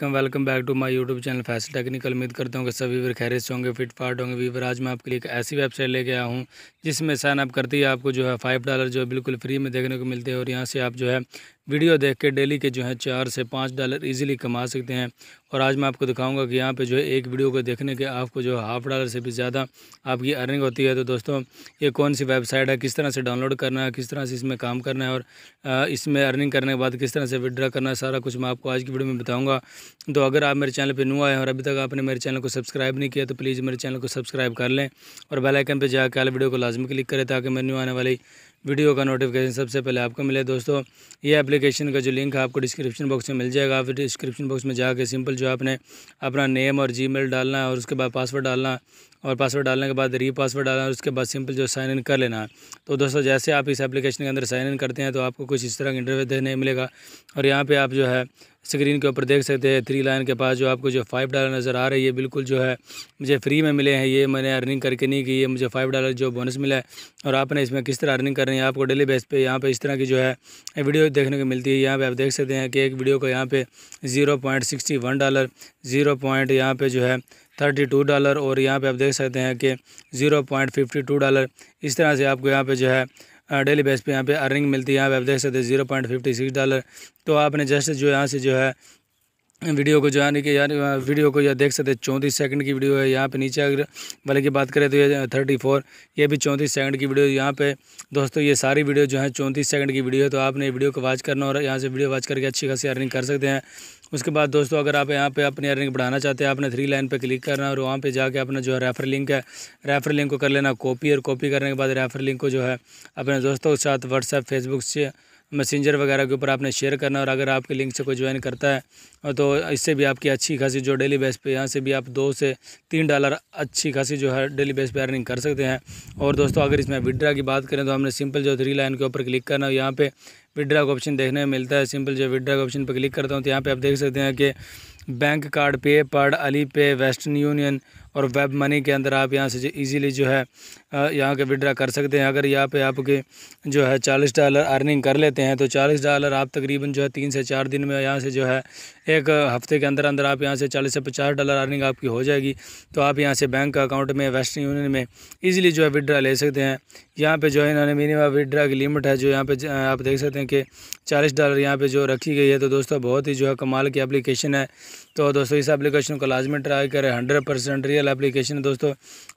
welcome welcome back to my YouTube channel Faisal technical उम्मीद करता हूँ कि सभी वीर खैरियत होंगे फिट फाट होंगे वीवर आज मैं आपके लिए एक ऐसी वेबसाइट लेके आया हूँ जिसमें साइन अप करते ही आपको जो है फाइव डॉलर जो है बिल्कुल फ्री में देखने को मिलते हैं और यहाँ से आप जो है वीडियो देख के डेली के जो है चार से पाँच डॉलर इजीली कमा सकते हैं और आज मैं आपको दिखाऊंगा कि यहाँ पे जो है एक वीडियो को देखने के आपको जो है हाफ डॉलर से भी ज़्यादा आपकी अर्निंग होती है तो दोस्तों ये कौन सी वेबसाइट है किस तरह से डाउनलोड करना है किस तरह से इसमें काम करना है और इसमें अर्निंग करने के बाद किस तरह से विड्रा करना है सारा कुछ मैं आपको आज की वीडियो में बताऊँगा तो अगर आप मेरे चैनल पर नू आए हैं और अभी तक आपने मेरे चैनल को सब्सक्राइब नहीं किया तो प्लीज़ मेरे चैनल को सब्सक्राइब कर लें और बेलाइकन पर जाकर वीडियो को लाजमी क्लिक करें ताकि मैं न्यू आने वाली वीडियो का नोटिफिकेशन सबसे पहले आपको मिले दोस्तों ये एप्लीकेशन का जो लिंक है आपको डिस्क्रिप्शन बॉक्स में मिल जाएगा आप डिस्क्रिप्शन बॉक्स में जाके सिंपल जो आपने अपना नेम और जी डालना है और उसके बाद पासवर्ड डालना और पासवर्ड डालने के बाद री पासवर्ड डालना और उसके बाद सिंपल जो साइन इन कर लेना है तो दोस्तों जैसे आप इस एप्लीकेशन के अंदर साइन इन करते हैं तो आपको कुछ इस तरह का इंटरव्यू देने मिलेगा और यहाँ पर आप जो है स्क्रीन के ऊपर देख सकते हैं थ्री लाइन के पास जो आपको जो फाइव डॉलर नज़र आ रही है बिल्कुल जो है मुझे फ्री में मिले हैं ये मैंने अर्निंग करके नहीं की है मुझे फाइव डॉलर जो बोनस मिला है और आपने इसमें किस तरह अर्निंग करनी है आपको डेली बेस पे यहाँ पे इस तरह की जो है वीडियो देखने को मिलती है यहाँ पे आप देख सकते हैं कि एक वीडियो को यहाँ पे zero point sixty one dollar zero point यहाँ पे जो है थर्टी टू डॉलर और यहाँ पे आप देख सकते हैं कि zero point fifty two dollar इस तरह से आपको यहाँ पे जो है डेली बेस पे यहाँ पे अर्निंग मिलती है यहाँ पे आप देख सकते हैं zero point fifty six dollar तो आपने जस्ट जो यहाँ से जो है वीडियो को जो यानी कि यार वीडियो को यह देख सकते हैं चौंतीस सेकंड की वीडियो है यहाँ पे नीचे अगर वाले की बात करें तो ये थर्टी फोर ये भी चौंतीस सेकंड की वीडियो यहाँ पे दोस्तों ये सारी वीडियो जो है चौंतीस सेकंड की वीडियो है तो आपने वीडियो को वाच करना और यहाँ से वीडियो वाच करके अच्छी खासी अर्निंग कर सकते हैं उसके बाद दोस्तों अगर आप यहाँ पर अपनी अर्निंग बढ़ाना चाहते हैं आपने थ्री लाइन पर क्लिक करना और वहाँ पर जाकर अपना जो है रेफर लिंक है रेफर लिंक को कर लेना कॉपी और कॉपी करने के बाद रेफर लिंक को जो है अपने दोस्तों के साथ व्हाट्सएप फेसबुक से मैसेंजर वगैरह के ऊपर आपने शेयर करना और अगर आपके लिंक से कोई ज्वाइन करता है तो इससे भी आपकी अच्छी खासी जो डेली बेस पे यहाँ से भी आप दो से तीन डॉलर अच्छी खासी जो है डेली बेस पे अर्निंग कर सकते हैं और दोस्तों अगर इसमें विड्रा की बात करें तो हमने सिंपल जो थ्री लाइन के ऊपर क्लिक करना है यहाँ पर विड्रा का ऑप्शन देखने में मिलता है सिंपल जो विड्रा का ऑप्शन पर क्लिक करता हूँ तो यहाँ पर आप देख सकते हैं कि बैंक कार्ड पे पार्ड अली पे वेस्टर्न यूनियन और वेब मनी के अंदर आप यहाँ से ईज़िली जो है यहाँ के विड्रा कर सकते हैं अगर यहाँ पे आपके जो है चालीस डॉलर अर्निंग कर लेते हैं तो चालीस डॉलर आप तकरीबन जो है तीन से चार दिन में यहाँ से जो है एक हफ्ते के अंदर अंदर आप यहाँ से चालीस से पचास डॉलर अर्निंग आपकी हो जाएगी तो आप यहाँ से बैंक अकाउंट में वेस्टर्न यूनियन में ईज़िली जो है विड्रा ले सकते हैं यहाँ पर जो है इन्होंने मिनिमम विड्रा की लिमिट है जो यहाँ पर आप देख सकते हैं कि चालीस डॉलर यहाँ पर जो रखी गई है तो दोस्तों बहुत ही जो है कमाल की अप्लीकेशन है तो दोस्तों इस एप्लीकेशन को लाजमी ट्राई करें hundred percent real real application है दोस्तों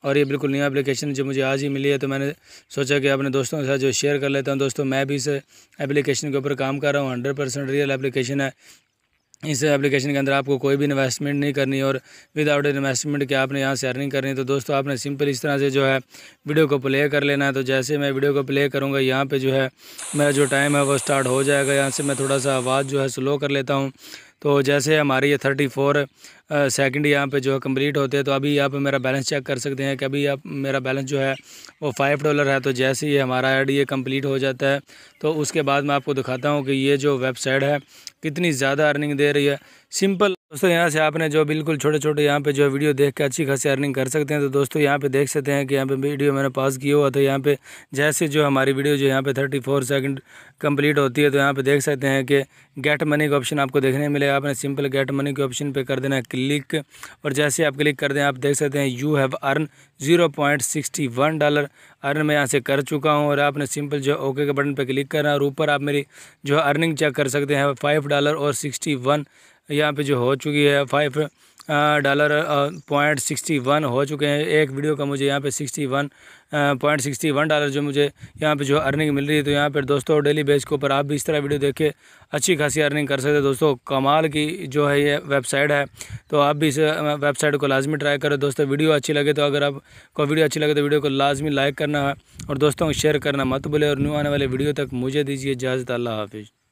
और ये बिल्कुल न्यू एप्लीकेशन जो मुझे आज ही मिली है तो मैंने सोचा कि अपने दोस्तों के साथ जो शेयर कर लेता हूँ दोस्तों मैं भी इस एप्लीकेशन के ऊपर काम कर रहा हूँ हंड्रेड परसेंट रियल एप्लीकेशन है इस एप्लीकेशन के अंदर आपको कोई भी इन्वेस्टमेंट नहीं करनी और विदाउट इन्वेस्टमेंट के आपने यहाँ से अर्निंग करनी है तो दोस्तों आपने सिंपल इस तरह से जो है वीडियो को प्ले कर लेना है तो जैसे मैं वीडियो को प्ले करूँगा यहाँ पे जो है मेरा जो टाइम है वो स्टार्ट हो जाएगा यहाँ से मैं थोड़ा सा आवाज़ जो है स्लो कर लेता हूँ तो जैसे हमारी ये थर्टी फोर सेकेंड यहाँ पे जो है कम्प्लीट होते हैं तो अभी यहाँ मेरा बैलेंस चेक कर सकते हैं कि अभी आप मेरा बैलेंस जो है वो फाइव डॉलर है तो जैसे ही हमारा एड ये कम्प्लीट हो जाता है तो उसके बाद मैं आपको दिखाता हूँ कि ये जो वेबसाइट है कितनी ज़्यादा अर्निंग दे रही है सिंपल दोस्तों यहाँ से आपने जो बिल्कुल छोटे छोटे यहाँ पे जो वीडियो देख के अच्छी खासी अर्निंग कर सकते हैं तो दोस्तों यहाँ पे देख सकते हैं कि यहाँ पे वीडियो मैंने पास किया हुआ तो यहाँ पे जैसे जो हमारी वीडियो जो यहाँ पे थर्टी फोर सेकेंड कम्प्लीट होती है तो यहाँ पे देख सकते हैं कि गेट मनी का ऑप्शन आपको देखने मिलेगा आपने सिंपल गेट मनी के ऑप्शन पर कर देना है क्लिक और जैसे आप क्लिक कर दें आप देख सकते हैं you have earn zero point sixty one dollar earn मैं यहाँ से कर चुका हूँ और आपने सिंपल जो ओके के बटन पर क्लिक करना और ऊपर आप मेरी जो अर्निंग चेक कर सकते हैं फाइव डॉलर और सिक्सटी वन यहाँ पे जो हो चुकी है five dollar point sixty one हो चुके हैं एक वीडियो का मुझे यहाँ पे sixty one point sixty one dollar जो मुझे यहाँ पे जो अर्निंग मिल रही है तो यहाँ पर दोस्तों डेली बेस के ऊपर आप भी इस तरह वीडियो देख के अच्छी खासी अर्निंग कर सकते हैं दोस्तों कमाल की जो है ये वेबसाइट है तो आप भी इस वेबसाइट को लाजमी ट्राई करो दोस्तों वीडियो अच्छी लगे तो अगर आपको वीडियो अच्छी लगे तो वीडियो को लाजमी लाइक करना है और दोस्तों को शेयर करना मत बोले और न्यू आने वाले वीडियो तक मुझे दीजिए इजाज़त अल्लाह हाफिज़